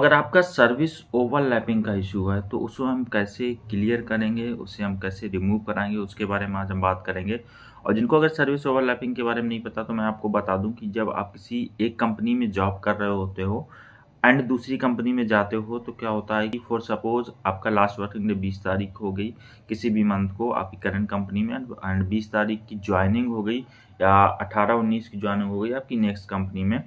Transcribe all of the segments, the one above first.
अगर आपका service overlapping का इशू है तो उसको हम कैसे क्लियर करेंगे उसे हम कैसे रिमूव कराएंगे उसके बारे में आज हम बात करेंगे और जिनको अगर सर्विस ओवरलैपिंग के बारे में नहीं पता तो मैं आपको बता दूं कि जब आप किसी एक कंपनी में जॉब कर रहे होते हो एंड दूसरी कंपनी में जाते हो तो क्या होता है कि फॉर सपोज आपका लास्ट वर्किंग डे बीस तारीख हो गई किसी भी मंथ को आपकी करंट कंपनी में एंड बीस तारीख की ज्वाइनिंग हो गई या अठारह उन्नीस की ज्वाइनिंग हो गई आपकी नेक्स्ट कंपनी में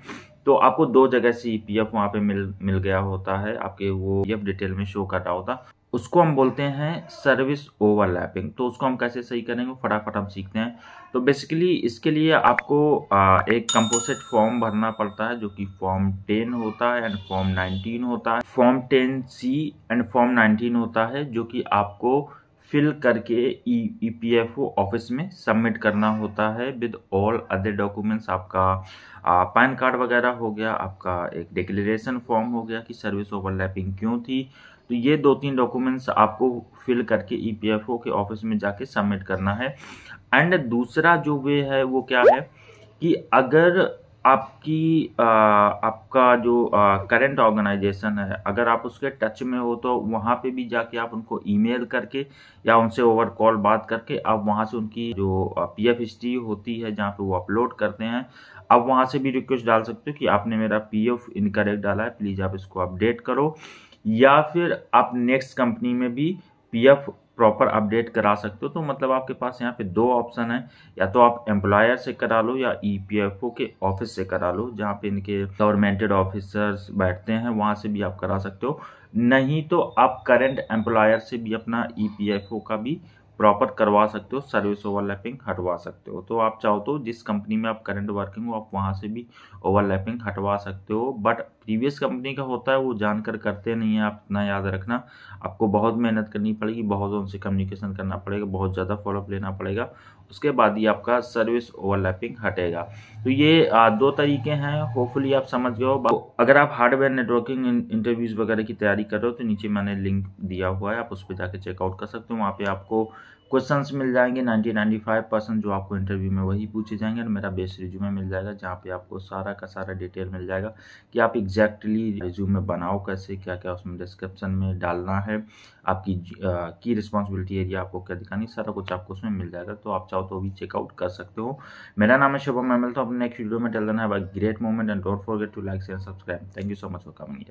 तो आपको दो जगह से ई पी एफ पे मिल मिल गया होता है आपके वो ई डिटेल में शो कर रहा होता उसको हम बोलते हैं सर्विस ओवरलैपिंग तो उसको हम कैसे सही करेंगे फटाफट हम सीखते हैं तो बेसिकली इसके लिए आपको एक कंपोजिट फॉर्म भरना पड़ता है जो कि फॉर्म टेन होता है एंड फॉर्म नाइनटीन होता है form ten C and form nineteen होता है जो कि आपको फिल करके E P F O office में सबमिट करना होता है विद ऑल अदर डॉक्यूमेंट्स आपका पैन कार्ड वगैरह हो गया आपका एक डिक्लेरेशन फॉर्म हो गया कि सर्विस ओवरलैपिंग क्यों थी तो ये दो तीन डॉक्यूमेंट्स आपको फिल करके ई पी एफ ओ के ऑफिस में जाके सबमिट करना है एंड दूसरा जो वे है वो क्या है कि अगर आपकी आ, आपका जो करंट ऑर्गेनाइजेशन है अगर आप उसके टच में हो तो वहाँ पे भी जाके आप उनको ईमेल करके या उनसे ओवर कॉल बात करके आप वहाँ से उनकी जो पी एफ हिस्ट्री होती है जहाँ पे वो अपलोड करते हैं आप वहाँ से भी रिक्वेस्ट डाल सकते हो कि आपने मेरा पी एफ इनकरेक्ट डाला है प्लीज़ आप इसको अपडेट करो या फिर आप नेक्स्ट कंपनी में भी पी एफ प्रॉपर अपडेट करा सकते हो तो मतलब आपके पास यहाँ पे दो ऑप्शन है या तो आप एम्प्लॉयर से करा लो या ईपीएफओ e के ऑफिस से करा लो जहाँ पे इनके गवर्नमेंटेड ऑफिसर्स बैठते हैं वहाँ से भी आप करा सकते हो नहीं तो आप करंट एम्प्लॉयर से भी अपना ईपीएफओ e का भी प्रॉपर करवा सकते हो सर्विस ओवरलैपिंग हटवा सकते हो तो आप चाहो तो जिस कंपनी में आप करंट वर्किंग हो आप वहां से भी ओवरलैपिंग हटवा सकते हो बट प्रीवियस कंपनी का होता है वो जानकर करते नहीं है आप इतना याद रखना आपको बहुत मेहनत करनी पड़ेगी बहुत उनसे कम्युनिकेशन करना पड़ेगा बहुत ज़्यादा फॉलोअप लेना पड़ेगा उसके बाद ही आपका सर्विस ओवरलैपिंग हटेगा तो ये दो तरीके हैं होपफुली आप समझ गए हो तो अगर आप हार्डवेयर नेटवर्किंग इंटरव्यूज़ वगैरह की तैयारी कर रहे हो तो नीचे मैंने लिंक दिया हुआ है आप उस पर जाकर चेकआउट कर सकते हो वहाँ पे आपको क्वेश्चंस मिल जाएंगे 90 95 परसेंट जो आपको इंटरव्यू में वही पूछे जाएंगे और मेरा बेस रिज्यूमे मिल जाएगा जहाँ पे आपको सारा का सारा डिटेल मिल जाएगा कि आप एग्जाम एग्जैक्टली रिज्यूमे बनाओ कैसे क्या क्या उसमें डिस्क्रिप्शन में डालना है आपकी की रिस्पॉन्सिबिलिटी एरिया आपको क्या दिखानी सारा कुछ आपको उसमें मिल जाएगा तो आप चाहो तो भी चेकआउट कर सकते हो मेरा नाम है शुभम मैं मिलता हूँ अपने नेक्स्ट वीडियो में टेल देना है great moment and don't forget to like and subscribe thank you so much for coming